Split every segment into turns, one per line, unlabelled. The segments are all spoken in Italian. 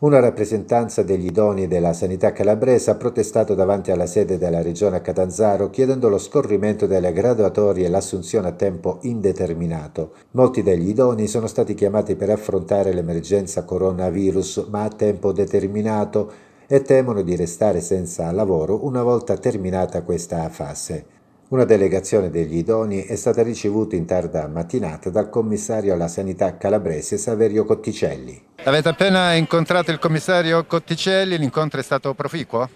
Una rappresentanza degli idoni della sanità calabrese ha protestato davanti alla sede della regione a Catanzaro chiedendo lo scorrimento delle graduatorie e l'assunzione a tempo indeterminato. Molti degli idoni sono stati chiamati per affrontare l'emergenza coronavirus ma a tempo determinato e temono di restare senza lavoro una volta terminata questa fase. Una delegazione degli idoni è stata ricevuta in tarda mattinata dal commissario alla sanità calabrese Saverio Cotticelli.
Avete appena incontrato il commissario Cotticelli, l'incontro è stato proficuo?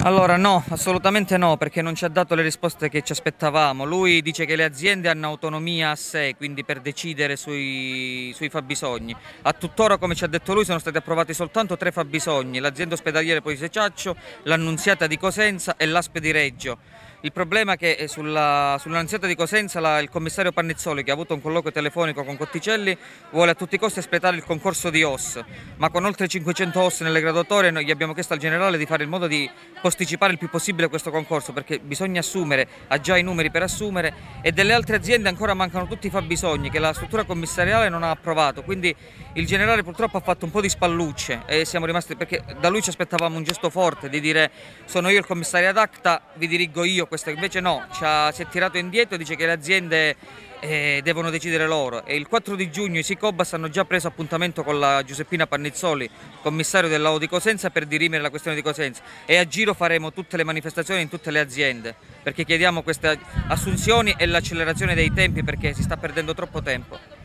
Allora no, assolutamente no, perché non ci ha dato le risposte che ci aspettavamo. Lui dice che le aziende hanno autonomia a sé, quindi per decidere sui, sui fabbisogni. A tuttora, come ci ha detto lui, sono stati approvati soltanto tre fabbisogni, l'azienda ospedaliera Poise Ciaccio, l'annunziata di Cosenza e l'Aspe di Reggio il problema è che eh, sulla, sull'annunziata di Cosenza la, il commissario Pannizzoli, che ha avuto un colloquio telefonico con Cotticelli, vuole a tutti i costi aspettare il concorso di OS, ma con oltre 500 OS nelle graduatorie noi gli abbiamo chiesto al generale di fare in modo di posticipare il più possibile questo concorso, perché bisogna assumere, ha già i numeri per assumere e delle altre aziende ancora mancano tutti i fabbisogni che la struttura commissariale non ha approvato, quindi il generale purtroppo ha fatto un po' di spallucce e siamo rimasti, perché da lui ci aspettavamo un gesto forte di dire sono io il commissario ad acta, vi dirigo io questo questa invece no, ha, si è tirato indietro, dice che le aziende eh, devono decidere loro e il 4 di giugno i Sicobas hanno già preso appuntamento con la Giuseppina Pannizzoli, commissario dell'AO di Cosenza, per dirimere la questione di Cosenza e a giro faremo tutte le manifestazioni in tutte le aziende perché chiediamo queste assunzioni e l'accelerazione dei tempi perché si sta perdendo troppo tempo.